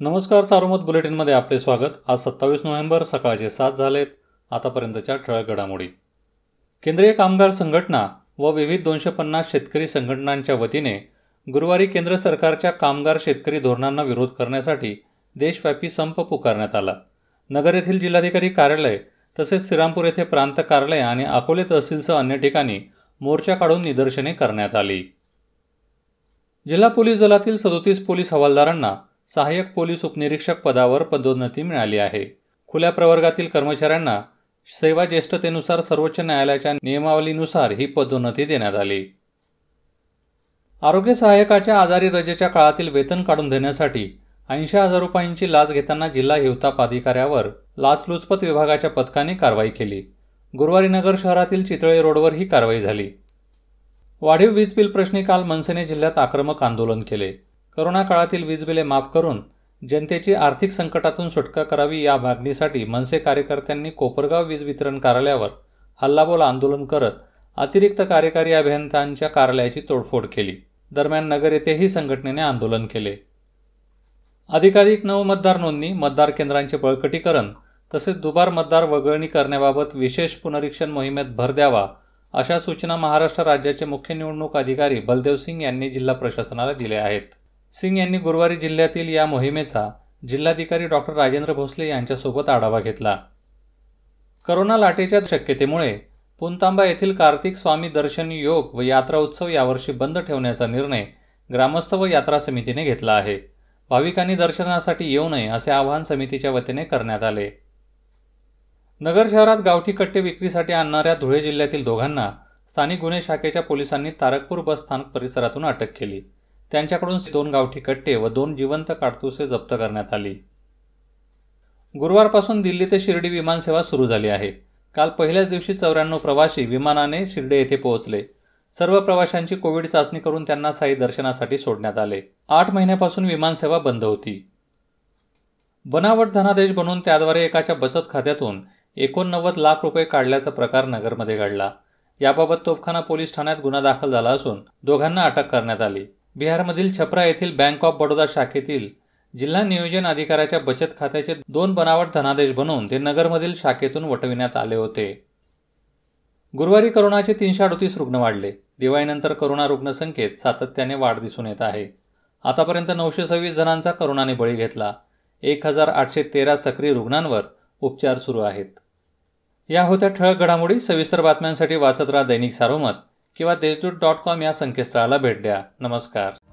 नमस्कार सारोमत बुलेटिनमध्ये आपले स्वागत आज सत्तावीस नोव्हेंबर सकाळचे सात झालेत आतापर्यंतच्या ठळक घडामोडी केंद्रीय कामगार संघटना व विविध दोनशे पन्नास शेतकरी संघटनांच्या वतीने गुरुवारी केंद्र सरकारच्या कामगार शेतकरी धोरणांना विरोध करण्यासाठी देशव्यापी संप पुकारण्यात आला नगर येथील जिल्हाधिकारी कार्यालय तसेच श्रीरामपूर येथे प्रांत कार्यालय आणि अकोले तहसीलसह अन्य ठिकाणी मोर्चा काढून निदर्शने करण्यात आली जिल्हा पोलीस दलातील सदोतीस पोलीस हवालदारांना सहाय्यक पोलीस उपनिरीक्षक पदावर पदोन्नती मिळाली आहे खुल्या प्रवर्गातील कर्मचाऱ्यांना सेवा ज्येष्ठतेनुसार सर्वोच्च न्यायालयाच्या नियमावलीनुसार ही पदोन्नती देण्यात आली आरोग्य सहाय्यकाच्या आजारी रजेच्या काळातील वेतन काढून देण्यासाठी ऐंशी हजार रुपयांची लाच घेताना जिल्हा हिवताप अधिकाऱ्यावर लाचलुचपत विभागाच्या पथकाने कारवाई केली गुरुवारी नगर शहरातील चितळे रोडवर ही कारवाई झाली वाढीव वीज बिल प्रश्नी काल मनसेने जिल्ह्यात आक्रमक आंदोलन केले करोना काळातील वीज बिले माफ करून जनतेची आर्थिक संकटातून सुटका करावी या मागणीसाठी मनसे कार्यकर्त्यांनी कोपरगाव वीज वितरण कार्यालयावर हल्लाबोल आंदोलन करत अतिरिक्त कार्यकारी अभियंत्यांच्या कार्यालयाची तोडफोड केली दरम्यान नगर येथेही संघटनेने आंदोलन केले अधिकाधिक नऊ मतदार नोंदणी मतदार केंद्रांचे बळकटीकरण तसेच दुबार मतदार वगळणी करण्याबाबत विशेष पुनरीक्षण मोहिमेत भर द्यावा अशा सूचना महाराष्ट्र राज्याचे मुख्य निवडणूक अधिकारी बलदेव सिंग यांनी जिल्हा प्रशासनाला दिल्या आहेत सिंग यांनी गुरुवारी जिल्ह्यातील या मोहिमेचा जिल्हाधिकारी डॉक्टर राजेंद्र भोसले यांच्यासोबत आढावा घेतला करोना लाटेच्या शक्यतेमुळे पुंतांबा येथील कार्तिक स्वामी दर्शन योग व यात्रा उत्सव यावर्षी बंद ठेवण्याचा निर्णय ग्रामस्थ व यात्रा समितीने घेतला आहे भाविकांनी दर्शनासाठी येऊ नये असे आवाहन समितीच्या वतीने करण्यात आले नगर शहरात गावठी कट्टे विक्रीसाठी आणणाऱ्या धुळे जिल्ह्यातील दोघांना स्थानिक गुन्हे शाखेच्या पोलिसांनी तारकपूर बस स्थानक परिसरातून अटक केली त्यांच्याकडून दोन गावठी कट्टे व दोन जिवंत काडतुसे जप्त करण्यात आली गुरुवारपासून दिल्ली ते शिर्डी विमानसेवा सुरू झाली आहे काल पहिल्याच दिवशी चौऱ्याण्णव प्रवासी विमानाने शिर्डे येथे पोहोचले सर्व प्रवाशांची कोविड चाचणी करून त्यांना साई दर्शनासाठी सोडण्यात आले आठ महिन्यापासून विमानसेवा बंद होती बनावट धनादेश बनवून त्याद्वारे एकाच्या बचत खात्यातून एकोणनव्वद लाख रुपये काढल्याचा प्रकार नगरमध्ये घडला याबाबत तोफखाना पोलीस ठाण्यात गुन्हा दाखल झाला असून दोघांना अटक करण्यात आली बिहारमधील छप्रा येथील बँक ऑफ बडोदा शाखेतील जिल्हा नियोजन अधिकाऱ्याच्या बचत खात्याचे दोन बनावट धनादेश बनवून ते नगरमधील शाखेतून वटविण्यात आले होते गुरुवारी करोनाचे तीनशे अडतीस रुग्ण वाढले दिवाळीनंतर करोना रुग्णसंख्येत सातत्याने वाढ दिसून येत आहे आतापर्यंत नऊशे सव्वीस जणांचा करोनाने बळी घेतला एक हजार आठशे तेरा सक्रिय रुग्णांवर उपचार सुरू आहेत या होत्या ठळक घडामोडी सविस्तर बातम्यांसाठी वाचत राहा दैनिक सारोमत किंवा देशदूत डॉट कॉम या संकेतस्थळाला भेट द्या नमस्कार